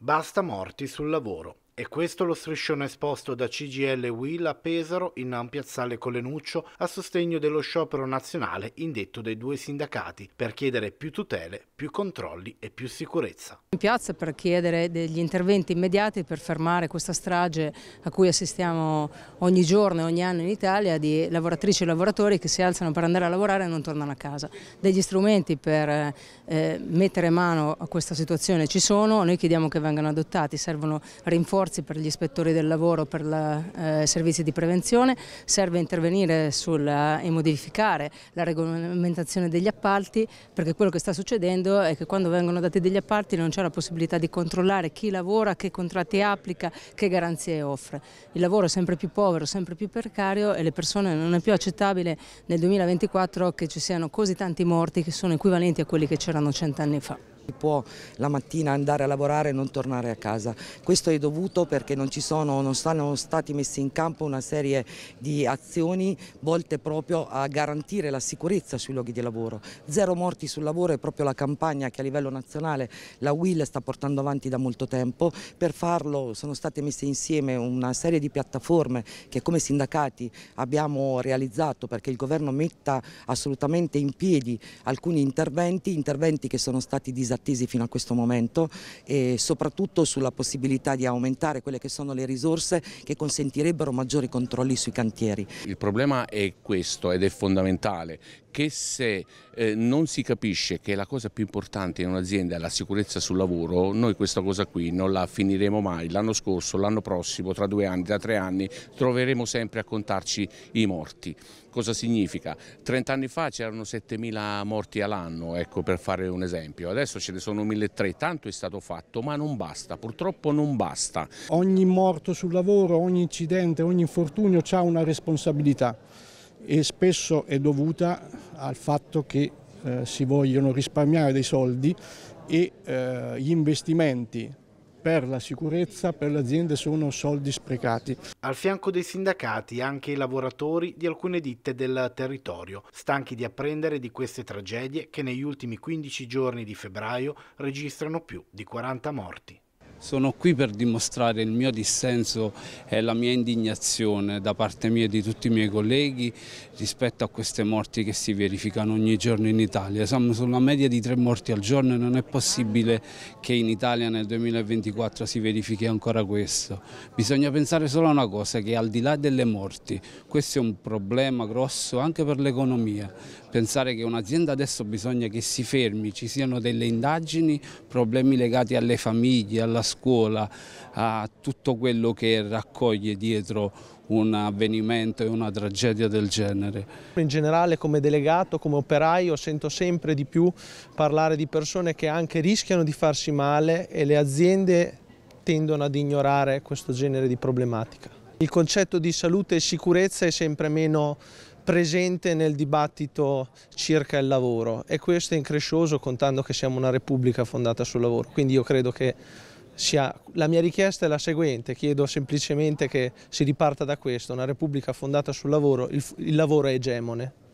Basta morti sul lavoro. È questo lo striscione esposto da CGL Will a Pesaro in piazzale Colenuccio a sostegno dello sciopero nazionale indetto dai due sindacati per chiedere più tutele, più controlli e più sicurezza. In piazza per chiedere degli interventi immediati per fermare questa strage a cui assistiamo ogni giorno e ogni anno in Italia di lavoratrici e lavoratori che si alzano per andare a lavorare e non tornano a casa. Degli strumenti per eh, mettere mano a questa situazione ci sono, noi chiediamo che vengano adottati, servono rinforzi sforzi per gli ispettori del lavoro per i eh, servizi di prevenzione, serve intervenire sulla, eh, e modificare la regolamentazione degli appalti perché quello che sta succedendo è che quando vengono dati degli appalti non c'è la possibilità di controllare chi lavora, che contratti applica, che garanzie offre. Il lavoro è sempre più povero, sempre più precario e le persone non è più accettabile nel 2024 che ci siano così tanti morti che sono equivalenti a quelli che c'erano cent'anni fa può la mattina andare a lavorare e non tornare a casa. Questo è dovuto perché non, ci sono, non sono stati messi in campo una serie di azioni volte proprio a garantire la sicurezza sui luoghi di lavoro. Zero morti sul lavoro è proprio la campagna che a livello nazionale la WIL sta portando avanti da molto tempo. Per farlo sono state messe insieme una serie di piattaforme che come sindacati abbiamo realizzato perché il governo metta assolutamente in piedi alcuni interventi, interventi che sono stati disattivati attesi fino a questo momento e soprattutto sulla possibilità di aumentare quelle che sono le risorse che consentirebbero maggiori controlli sui cantieri. Il problema è questo ed è fondamentale che se eh, non si capisce che la cosa più importante in un'azienda è la sicurezza sul lavoro, noi questa cosa qui non la finiremo mai, l'anno scorso, l'anno prossimo, tra due anni, tra tre anni, troveremo sempre a contarci i morti cosa significa? 30 anni fa c'erano 7.000 morti all'anno, ecco, per fare un esempio, adesso ce ne sono 1.300, tanto è stato fatto, ma non basta, purtroppo non basta. Ogni morto sul lavoro, ogni incidente, ogni infortunio ha una responsabilità e spesso è dovuta al fatto che eh, si vogliono risparmiare dei soldi e eh, gli investimenti per la sicurezza per le aziende sono soldi sprecati. Al fianco dei sindacati anche i lavoratori di alcune ditte del territorio, stanchi di apprendere di queste tragedie che negli ultimi 15 giorni di febbraio registrano più di 40 morti. Sono qui per dimostrare il mio dissenso e la mia indignazione da parte mia e di tutti i miei colleghi rispetto a queste morti che si verificano ogni giorno in Italia. Siamo sulla media di tre morti al giorno e non è possibile che in Italia nel 2024 si verifichi ancora questo. Bisogna pensare solo a una cosa, che al di là delle morti, questo è un problema grosso anche per l'economia. Pensare che un'azienda adesso bisogna che si fermi, ci siano delle indagini, problemi legati alle famiglie, alla scuola, a tutto quello che raccoglie dietro un avvenimento e una tragedia del genere. In generale come delegato, come operaio sento sempre di più parlare di persone che anche rischiano di farsi male e le aziende tendono ad ignorare questo genere di problematica. Il concetto di salute e sicurezza è sempre meno presente nel dibattito circa il lavoro e questo è increscioso contando che siamo una repubblica fondata sul lavoro, quindi io credo che sia, la mia richiesta è la seguente, chiedo semplicemente che si riparta da questo, una Repubblica fondata sul lavoro, il, il lavoro è egemone.